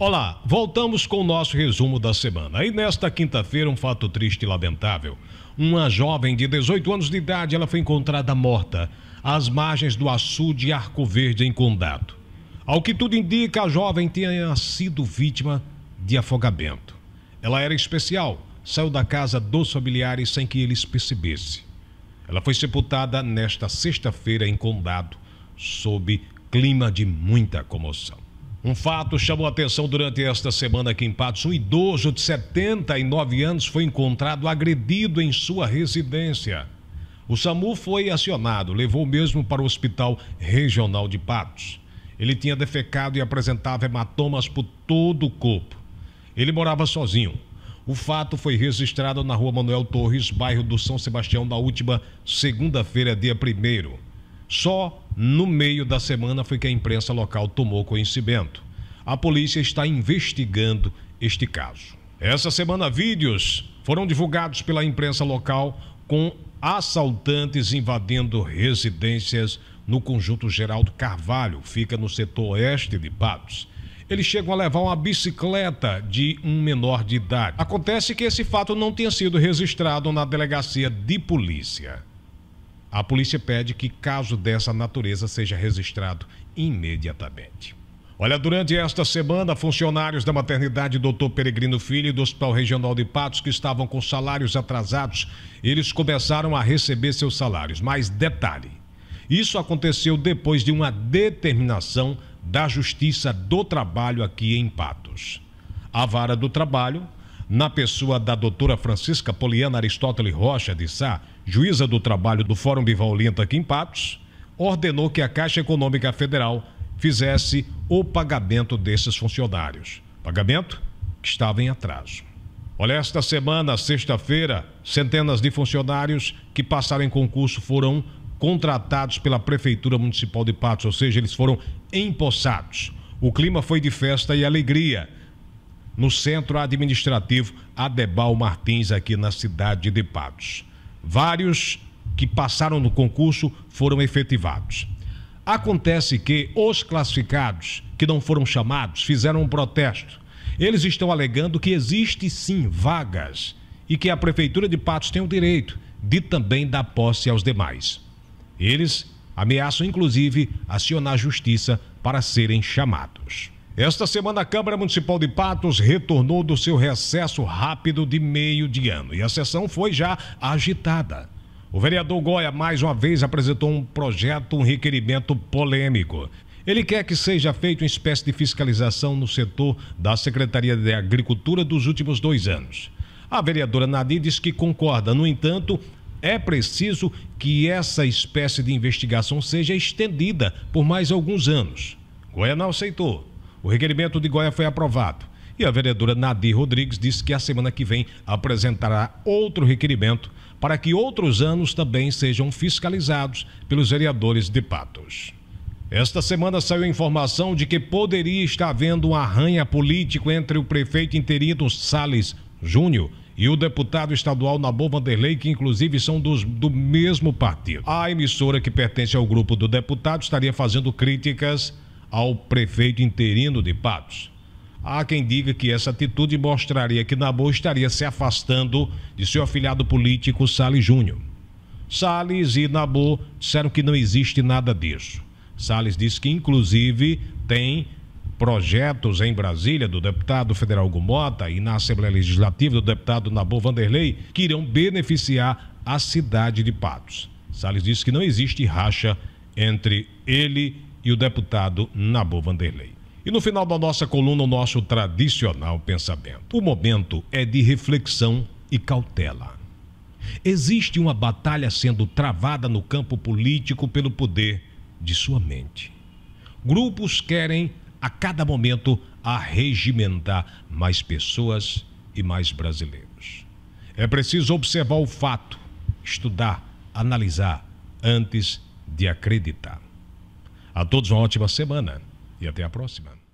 Olá, voltamos com o nosso resumo da semana. E nesta quinta-feira, um fato triste e lamentável. Uma jovem de 18 anos de idade, ela foi encontrada morta às margens do açude Arco Verde, em Condado. Ao que tudo indica, a jovem tinha sido vítima de afogamento. Ela era especial, saiu da casa dos familiares sem que eles percebessem. Ela foi sepultada nesta sexta-feira em Condado, sob clima de muita comoção. Um fato chamou atenção durante esta semana aqui em Patos. Um idoso de 79 anos foi encontrado agredido em sua residência. O SAMU foi acionado, levou o mesmo para o Hospital Regional de Patos. Ele tinha defecado e apresentava hematomas por todo o corpo. Ele morava sozinho. O fato foi registrado na rua Manuel Torres, bairro do São Sebastião, na última segunda-feira, dia 1 só no meio da semana foi que a imprensa local tomou conhecimento. A polícia está investigando este caso. Essa semana, vídeos foram divulgados pela imprensa local com assaltantes invadindo residências no Conjunto Geraldo Carvalho, fica no setor oeste de Patos. Eles chegam a levar uma bicicleta de um menor de idade. Acontece que esse fato não tinha sido registrado na delegacia de polícia. A polícia pede que caso dessa natureza seja registrado imediatamente. Olha, durante esta semana, funcionários da maternidade Dr. Peregrino Filho e do Hospital Regional de Patos que estavam com salários atrasados, eles começaram a receber seus salários. Mas detalhe, isso aconteceu depois de uma determinação da Justiça do Trabalho aqui em Patos. A vara do trabalho, na pessoa da doutora Francisca Poliana Aristóteles Rocha de Sá, juíza do trabalho do Fórum de aqui em Patos, ordenou que a Caixa Econômica Federal fizesse o pagamento desses funcionários. Pagamento que estava em atraso. Olha, esta semana, sexta-feira, centenas de funcionários que passaram em concurso foram contratados pela Prefeitura Municipal de Patos, ou seja, eles foram empossados. O clima foi de festa e alegria no Centro Administrativo Adebal Martins, aqui na cidade de Patos. Vários que passaram no concurso foram efetivados. Acontece que os classificados que não foram chamados fizeram um protesto. Eles estão alegando que existe sim vagas e que a prefeitura de Patos tem o direito de também dar posse aos demais. Eles ameaçam inclusive acionar a justiça para serem chamados. Esta semana, a Câmara Municipal de Patos retornou do seu recesso rápido de meio de ano e a sessão foi já agitada. O vereador Goya mais uma vez apresentou um projeto, um requerimento polêmico. Ele quer que seja feita uma espécie de fiscalização no setor da Secretaria de Agricultura dos últimos dois anos. A vereadora Nadir diz que concorda, no entanto, é preciso que essa espécie de investigação seja estendida por mais alguns anos. não aceitou. O requerimento de Goiás foi aprovado. E a vereadora Nadir Rodrigues disse que a semana que vem apresentará outro requerimento para que outros anos também sejam fiscalizados pelos vereadores de Patos. Esta semana saiu informação de que poderia estar havendo um arranha político entre o prefeito interino Sales Júnior e o deputado estadual Nabo Vanderlei, que inclusive são dos, do mesmo partido. A emissora que pertence ao grupo do deputado estaria fazendo críticas ao prefeito interino de Patos. Há quem diga que essa atitude mostraria que Nabô estaria se afastando de seu afilhado político Salles Júnior. Salles e Nabô disseram que não existe nada disso. Salles disse que, inclusive, tem projetos em Brasília do deputado federal Gumota e na Assembleia Legislativa do deputado Nabô Vanderlei que irão beneficiar a cidade de Patos. Salles disse que não existe racha entre ele e o deputado Nabo Vanderlei. E no final da nossa coluna, o nosso tradicional pensamento. O momento é de reflexão e cautela. Existe uma batalha sendo travada no campo político pelo poder de sua mente. Grupos querem, a cada momento, arregimentar mais pessoas e mais brasileiros. É preciso observar o fato, estudar, analisar, antes de acreditar. A todos uma ótima semana e até a próxima.